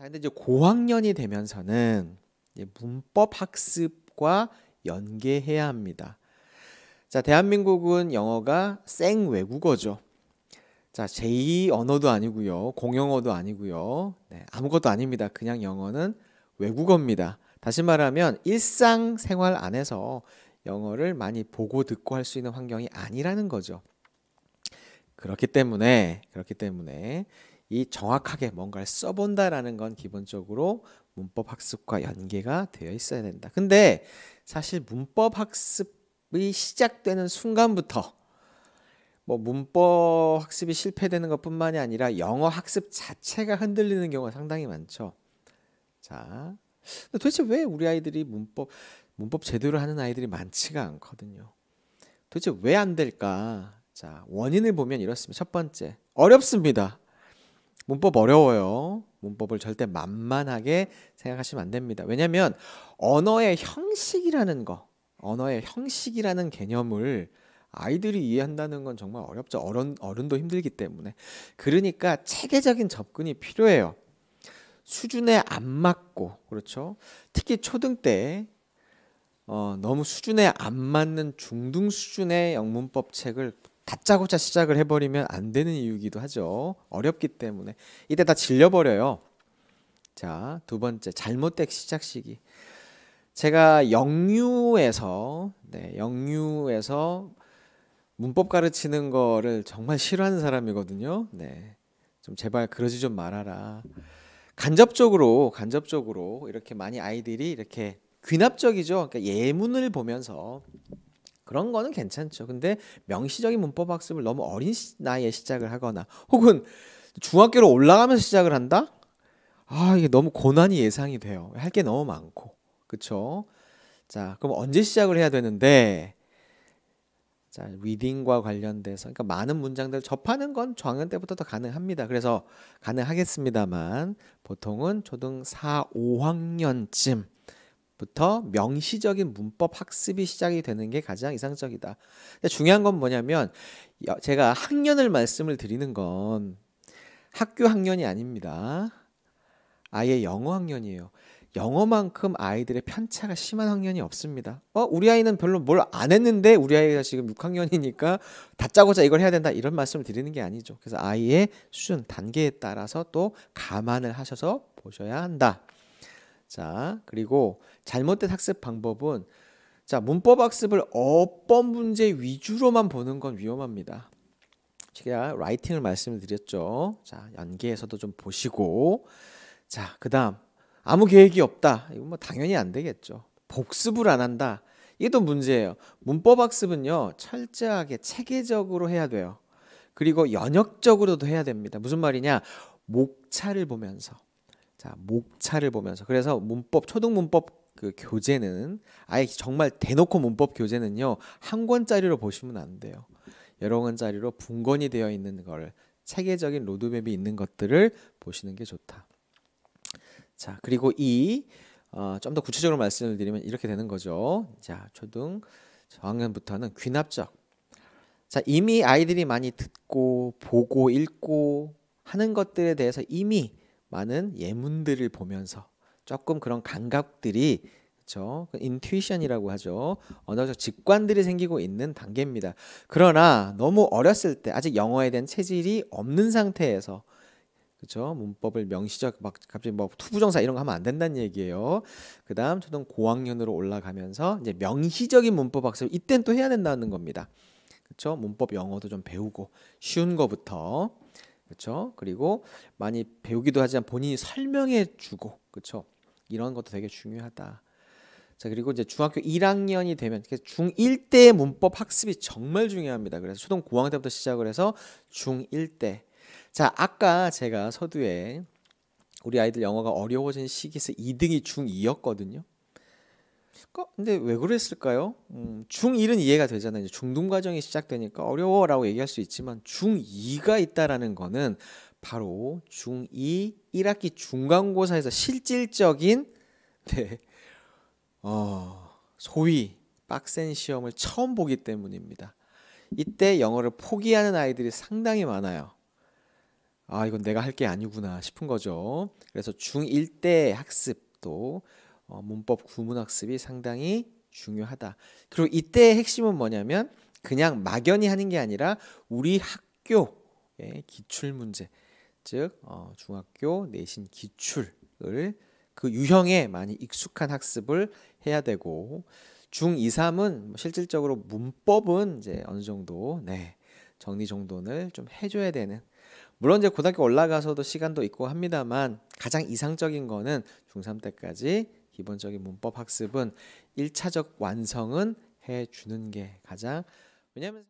자, 근데 이제 고학년이 되면서는 이제 문법 학습과 연계해야 합니다. 자, 대한민국은 영어가 생 외국어죠. 자, 제2 언어도 아니고요. 공용어도 아니고요. 네, 아무것도 아닙니다. 그냥 영어는 외국어입니다. 다시 말하면 일상 생활 안에서 영어를 많이 보고 듣고 할 수 있는 환경이 아니라는 거죠. 그렇기 때문에 그렇기 때문에 이 정확하게 뭔가를 써본다라는 건 기본적으로 문법 학습과 연계가 되어 있어야 된다. 근데 사실 문법 학습이 시작되는 순간부터 뭐 문법 학습이 실패되는 것뿐만이 아니라 영어 학습 자체가 흔들리는 경우가 상당히 많죠. 자, 도대체 왜 우리 아이들이 문법 문법 제대로 하는 아이들이 많지가 않거든요. 도대체 왜 안 될까? 자, 원인을 보면 이렇습니다. 첫 번째, 어렵습니다. 문법 어려워요. 문법을 절대 만만하게 생각하시면 안 됩니다. 왜냐하면 언어의 형식이라는 거, 언어의 형식이라는 개념을 아이들이 이해한다는 건 정말 어렵죠. 어른, 어른도 힘들기 때문에. 그러니까 체계적인 접근이 필요해요. 수준에 안 맞고, 그렇죠? 특히 초등 때 어, 너무 수준에 안 맞는 중등 수준의 영문법 책을 다짜고짜 시작을 해버리면 안 되는 이유기도 하죠. 어렵기 때문에 이때 다 질려버려요. 자, 두 번째 잘못된 시작 시기. 제가 영유에서 네, 영유에서 문법 가르치는 거를 정말 싫어하는 사람이거든요. 네. 좀 제발 그러지 좀 말아라. 간접적으로 간접적으로 이렇게 많이 아이들이 이렇게 귀납적이죠. 그러니까 예문을 보면서 그런 거는 괜찮죠. 근데 명시적인 문법 학습을 너무 어린 나이에 시작을 하거나 혹은 중학교로 올라가면서 시작을 한다? 아, 이게 너무 고난이 예상이 돼요. 할 게 너무 많고. 그쵸? 자, 그럼 언제 시작을 해야 되는데, 자, 위딩과 관련돼서, 그러니까 많은 문장들을 접하는 건 중학년 때부터 더 가능합니다. 그래서 가능하겠습니다만, 보통은 초등 4, 5학년쯤 부터 명시적인 문법 학습이 시작이 되는 게 가장 이상적이다. 중요한 건 뭐냐면 제가 학년을 말씀을 드리는 건 학교 학년이 아닙니다. 아예 영어 학년이에요. 영어만큼 아이들의 편차가 심한 학년이 없습니다. 어, 우리 아이는 별로 뭘 안 했는데 우리 아이가 지금 6학년이니까 다짜고짜 이걸 해야 된다 이런 말씀을 드리는 게 아니죠. 그래서 아이의 수준 단계에 따라서 또 감안을 하셔서 보셔야 한다. 자, 그리고 잘못된 학습 방법은 자, 문법 학습을 어법 문제 위주로만 보는 건 위험합니다. 제가 라이팅을 말씀드렸죠. 을 자, 연계에서도 좀 보시고 자, 그다음 아무 계획이 없다. 이건 뭐 당연히 안 되겠죠. 복습을 안 한다. 이게 또 문제예요. 문법 학습은요. 철저하게 체계적으로 해야 돼요. 그리고 연역적으로도 해야 됩니다. 무슨 말이냐? 목차를 보면서 자, 목차를 보면서 그래서 문법 초등 문법 그 교재는 아예 정말 대놓고 문법 교재는요. 한 권짜리로 보시면 안 돼요. 여러 권짜리로 분권이 되어 있는 걸 체계적인 로드맵이 있는 것들을 보시는 게 좋다. 자, 그리고 이 좀더 어, 구체적으로 말씀을 드리면 이렇게 되는 거죠. 자, 초등 저학년부터는 귀납적. 자, 이미 아이들이 많이 듣고 보고 읽고 하는 것들에 대해서 이미 많은 예문들을 보면서 조금 그런 감각들이 그렇죠? 인튜이션이라고 그 하죠. 언어적 직관들이 생기고 있는 단계입니다. 그러나 너무 어렸을 때 아직 영어에 대한 체질이 없는 상태에서 그렇죠? 문법을 명시적 막 갑자기 뭐 투부정사 이런 거 하면 안 된다는 얘기예요. 그다음 초등 고학년으로 올라가면서 이제 명시적인 문법 학습 이땐 또 해야 된다는 겁니다. 그렇죠? 문법 영어도 좀 배우고 쉬운 거부터 그렇죠? 그리고 많이 배우기도 하지만 본인이 설명해 주고 그렇죠? 이런 것도 되게 중요하다. 자, 그리고 이제 중학교 1학년이 되면 중1 때 문법 학습이 정말 중요합니다. 그래서 초등 고학년 때부터 시작을 해서 중1 때. 자, 아까 제가 서두에 우리 아이들 영어가 어려워진 시기에서 2등이 중2였거든요. 그러니까 근데 왜 그랬을까요? 음, 중1은 이해가 되잖아요. 중등 과정이 시작되니까 어려워라고 얘기할 수 있지만 중2가 있다라는 거는 바로 중2 1학기 중간고사에서 실질적인 네, 어, 소위 빡센 시험을 처음 보기 때문입니다. 이때 영어를 포기하는 아이들이 상당히 많아요. 아, 이건 내가 할 게 아니구나 싶은 거죠. 그래서 중1 때 학습도 어, 문법 구문 학습이 상당히 중요하다. 그리고 이때의 핵심은 뭐냐면 그냥 막연히 하는 게 아니라 우리 학교의 기출 문제, 즉 어, 중학교 내신 기출을 그 유형에 많이 익숙한 학습을 해야 되고 중 2, 3은 뭐 실질적으로 문법은 이제 어느 정도 네, 정리 정돈을 좀 해줘야 되는 물론 이제 고등학교 올라가서도 시간도 있고 합니다만 가장 이상적인 거는 중3 때까지 기본적인 문법 학습은 1차적 완성은 해 주는 게 가장 왜냐면